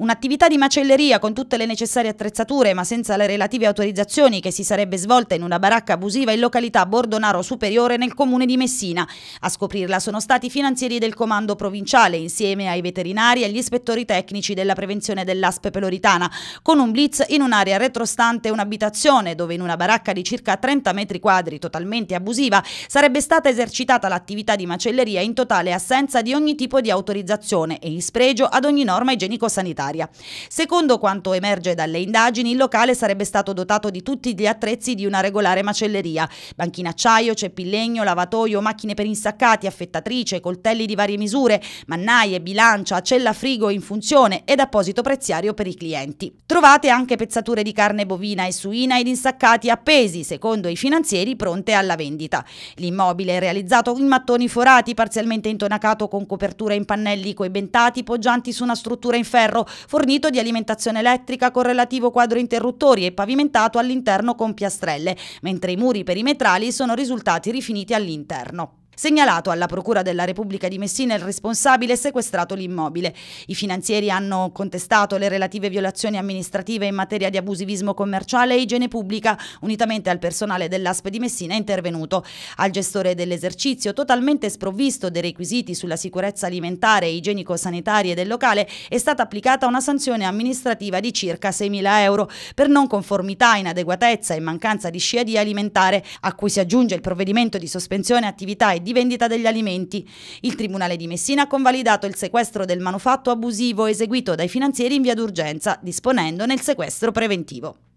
Un'attività di macelleria con tutte le necessarie attrezzature ma senza le relative autorizzazioni che si sarebbe svolta in una baracca abusiva in località Bordonaro Superiore nel comune di Messina. A scoprirla sono stati i finanzieri del comando provinciale insieme ai veterinari e agli ispettori tecnici della prevenzione dell'aspe peloritana con un blitz in un'area retrostante un'abitazione dove in una baracca di circa 30 metri quadri totalmente abusiva sarebbe stata esercitata l'attività di macelleria in totale assenza di ogni tipo di autorizzazione e in spregio ad ogni norma igienico-sanitaria ferroviaria. Secondo quanto emerge dalle indagini, il locale sarebbe stato dotato di tutti gli attrezzi di una regolare macelleria, banchine acciaio, ceppi legno, lavatoio, macchine per insaccati, affettatrice, coltelli di varie misure, mannaie, bilancia, cella frigo in funzione ed apposito preziario per i clienti. Trovate anche pezzature di carne bovina e suina ed insaccati appesi, secondo i finanzieri, pronte alla vendita. L'immobile è realizzato in mattoni forati, parzialmente intonacato con copertura in pannelli coibentati poggianti su una struttura in ferro, fornito di alimentazione elettrica con relativo quadro interruttori e pavimentato all'interno con piastrelle, mentre i muri perimetrali sono risultati rifiniti all'interno. Segnalato alla Procura della Repubblica di Messina il responsabile e sequestrato l'immobile. I finanzieri hanno contestato le relative violazioni amministrative in materia di abusivismo commerciale e igiene pubblica, unitamente al personale dell'ASP di Messina intervenuto. Al gestore dell'esercizio, totalmente sprovvisto dei requisiti sulla sicurezza alimentare e igienico-sanitaria del locale, è stata applicata una sanzione amministrativa di circa 6.000 euro per non conformità, inadeguatezza e mancanza di scia di alimentare, a cui si aggiunge il provvedimento di sospensione attività e di vendita degli alimenti. Il Tribunale di Messina ha convalidato il sequestro del manufatto abusivo eseguito dai finanzieri in via d'urgenza, disponendone il sequestro preventivo.